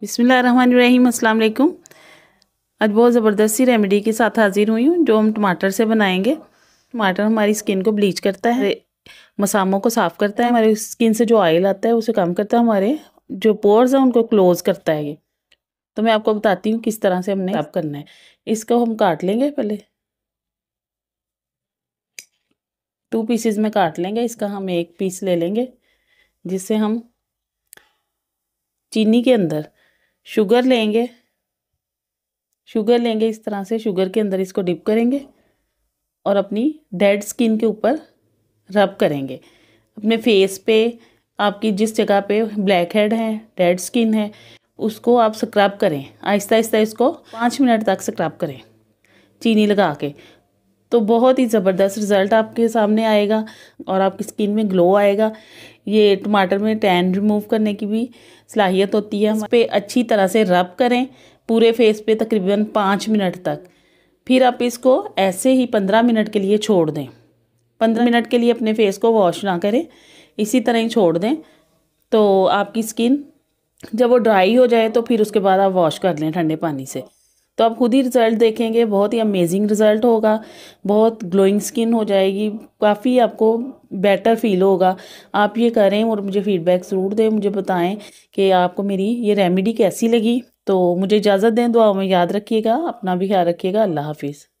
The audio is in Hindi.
बिसमीम अल्लाम आज बहुत ज़बरदस्ती रेमेडी के साथ हाज़िर हुई हूँ जो हम टमाटर से बनाएंगे टमाटर हमारी स्किन को ब्लीच करता है मसामों को साफ़ करता है हमारी स्किन से जो ऑयल आता है उसे कम करता है हमारे जो पोर्स हैं उनको क्लोज़ करता है ये तो मैं आपको बताती हूँ किस तरह से हमने साफ करना है इसको हम काट लेंगे पहले टू पीसेस में काट लेंगे इसका हम एक पीस ले लेंगे जिससे हम चीनी के अंदर शुगर लेंगे शुगर लेंगे इस तरह से शुगर के अंदर इसको डिप करेंगे और अपनी डेड स्किन के ऊपर रब करेंगे अपने फेस पे आपकी जिस जगह पे ब्लैक हेड है डेड स्किन है उसको आप स्क्रब करें आहिस्ता आहिस्ता इसको पाँच मिनट तक स्क्रब करें चीनी लगा के तो बहुत ही ज़बरदस्त रिज़ल्ट आपके सामने आएगा और आपकी स्किन में ग्लो आएगा ये टमाटर में टैन रिमूव करने की भी सलाहियत होती है इस पर अच्छी तरह से रब करें पूरे फेस पे तकरीबन पाँच मिनट तक फिर आप इसको ऐसे ही पंद्रह मिनट के लिए छोड़ दें पंद्रह मिनट के लिए अपने फेस को वॉश ना करें इसी तरह ही छोड़ दें तो आपकी स्किन जब वो ड्राई हो जाए तो फिर उसके बाद आप वॉश कर लें ठंडे पानी से तो आप खुद ही रिज़ल्ट देखेंगे बहुत ही अमेजिंग रिज़ल्ट होगा बहुत ग्लोइंग स्किन हो जाएगी काफ़ी आपको बेटर फील होगा आप ये करें और मुझे फीडबैक ज़रूर दें मुझे बताएं कि आपको मेरी ये रेमेडी कैसी लगी तो मुझे इजाज़त दें दुआ में याद रखिएगा अपना भी ख्याल रखिएगा अल्लाह हाफिज़